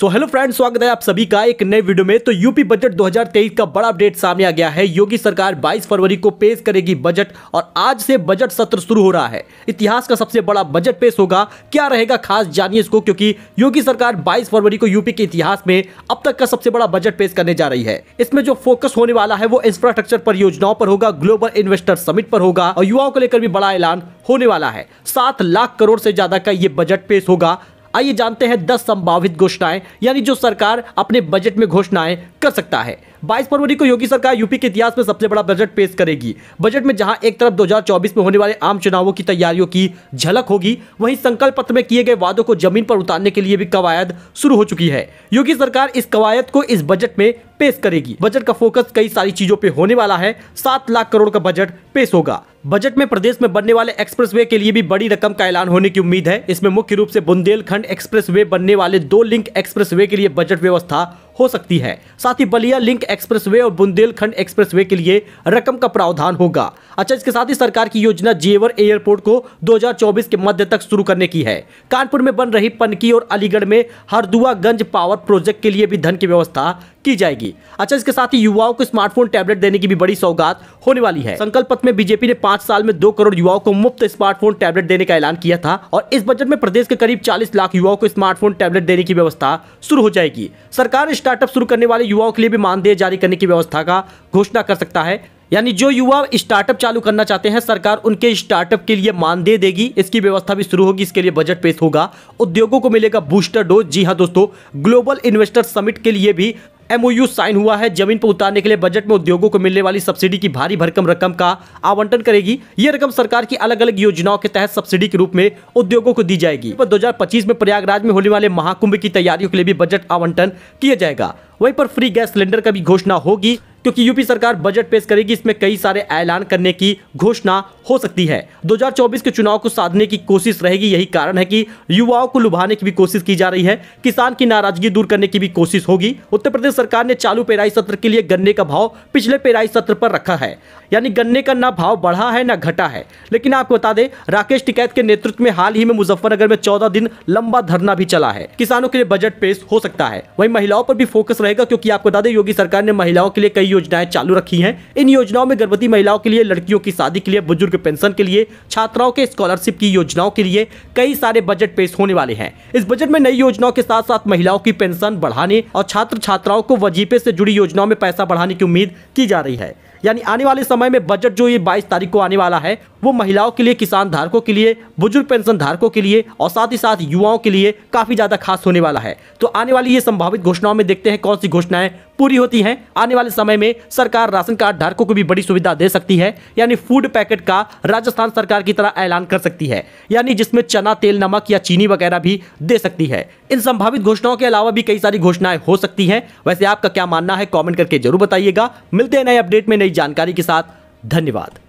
so hello friends स्वागत है आप सभी का एक नए वीडियो में तो यूपी बजट 2023 का बड़ा अपडेट सामने आ गया है योगी सरकार 22 फरवरी को पेश करेगी बजट और आज से बजट सत्र शुरू हो रहा है इतिहास का सबसे बड़ा बजट पेश होगा क्या रहेगा खास जानिए इसको क्योंकि योगी सरकार 22 फरवरी को यूपी के इतिहास में अब तक का सबसे बड़ा बजट पेश करने जा रही है इसमें जो फोकस होने वाला है वो इंफ्रास्ट्रक्चर परियोजनाओं पर होगा ग्लोबल इन्वेस्टर समिट पर होगा और युवाओं को लेकर भी बड़ा ऐलान होने वाला है सात लाख करोड़ से ज्यादा का ये बजट पेश होगा आइए जानते हैं दस संभावित घोषणाएं यानी जो सरकार अपने बजट में घोषणाएं कर सकता है बाईस फरवरी को योगी सरकार यूपी के इतिहास में सबसे बड़ा बजट पेश करेगी बजट में जहां एक तरफ 2024 में होने वाले आम चुनावों की तैयारियों की झलक होगी वहीं संकल्प पत्र में किए गए वादों को जमीन पर उतारने के लिए भी कवायद शुरू हो चुकी है योगी सरकार इस कवायद को इस बजट में पेश करेगी बजट का फोकस कई सारी चीजों पर होने वाला है सात लाख करोड़ का बजट पेश होगा बजट में प्रदेश में बनने वाले एक्सप्रेसवे के लिए भी बड़ी रकम का ऐलान होने की उम्मीद है इसमें मुख्य रूप से बुंदेलखंड एक्सप्रेसवे बनने वाले दो लिंक एक्सप्रेसवे के लिए बजट व्यवस्था हो सकती है साथ ही बलिया लिंक एक्सप्रेसवे और बुंदेलखंड एक्सप्रेसवे के लिए रकम का प्रावधान होगा अच्छा इसके साथ ही सरकार की योजना जेवर एयरपोर्ट को 2024 के मध्य तक शुरू करने की है कानपुर में बन रही पनकी और अलीगढ़ में हरदुआगंज पावर प्रोजेक्ट के लिए भी धन की व्यवस्था की जाएगी अच्छा इसके साथ ही युवाओं को स्मार्टफोन टैबलेट देने की भी बड़ी सौगात होने वाली है संकल्प पत्र में बीजेपी ने पांच साल में दो करोड़ युवाओं को मुफ्त स्मार्टफोन टैबलेट देने का ऐलान किया था और इस बजट में प्रदेश के करीब चालीस लाख युवाओं को स्मार्टफोन टैबलेट देने की व्यवस्था शुरू हो जाएगी सरकार स्टार्टअप शुरू करने वाले युवाओं के लिए भी मानदेय जारी करने की व्यवस्था का घोषणा कर सकता है यानी जो युवा स्टार्टअप चालू करना चाहते हैं सरकार उनके स्टार्टअप के लिए मानदेय देगी इसकी व्यवस्था भी शुरू होगी इसके लिए बजट पेश होगा उद्योगों को मिलेगा बूस्टर डोज जी हाँ दोस्तों ग्लोबल इन्वेस्टर समिट के लिए भी एमओयू साइन हुआ है जमीन पर उतारने के लिए बजट में उद्योगों को मिलने वाली सब्सिडी की भारी भरकम रकम का आवंटन करेगी ये रकम सरकार की अलग अलग योजनाओं के तहत सब्सिडी के रूप में उद्योगों को दी जाएगी दो हजार में प्रयागराज में होने वाले महाकुंभ की तैयारियों के लिए भी बजट आवंटन किया जाएगा वहीं पर फ्री गैस सिलेंडर का भी घोषणा होगी क्योंकि यूपी सरकार बजट पेश करेगी इसमें कई सारे ऐलान करने की घोषणा हो सकती है 2024 के चुनाव को साधने की कोशिश रहेगी यही कारण है कि युवाओं को लुभाने की भी कोशिश की जा रही है किसान की नाराजगी दूर करने की भी कोशिश होगी उत्तर प्रदेश सरकार ने चालू पेराई सत्र के लिए गन्ने का भाव पिछले पेराई सत्र पर रखा है यानी गन्ने का न भाव बढ़ा है न घटा है लेकिन आपको बता दें राकेश टिकैत के नेतृत्व में हाल ही में मुजफ्फरनगर में चौदह दिन लंबा धरना भी चला है किसानों के लिए बजट पेश हो सकता है वही महिलाओं पर भी फोकस रहेगा क्योंकि आपको बता दें योगी सरकार ने महिलाओं के लिए कई योजनाएं चालू रखी हैं इन योजनाओं में गर्भवती महिलाओं के लिए लड़कियों की शादी के लिए बुजुर्ग पेंशन के लिए छात्राओं के स्कॉलरशिप की योजनाओं के लिए कई सारे बजट पेश होने वाले हैं इस बजट में नई योजनाओं के साथ साथ महिलाओं की पेंशन बढ़ाने और छात्र छात्राओं को वजीपे से जुड़ी योजनाओं में पैसा बढ़ाने की उम्मीद की जा रही है यानी आने वाले समय में बजट जो ये 22 तारीख को आने वाला है वो महिलाओं के लिए किसान धारकों के लिए बुजुर्ग पेंशन धारकों के लिए और साथ ही साथ युवाओं के लिए काफी ज्यादा खास होने वाला है तो आने वाली ये संभावित घोषणाओं में देखते हैं कौन सी घोषणाएं पूरी होती हैं आने वाले समय में सरकार राशन कार्ड धारकों को भी बड़ी सुविधा दे सकती है यानी फूड पैकेट का राजस्थान सरकार की तरह ऐलान कर सकती है यानी जिसमें चना तेल नमक या चीनी वगैरह भी दे सकती है इन संभावित घोषणाओं के अलावा भी कई सारी घोषणाएं हो सकती हैं वैसे आपका क्या मानना है कॉमेंट करके जरूर बताइएगा मिलते हैं नए अपडेट में नई जानकारी के साथ धन्यवाद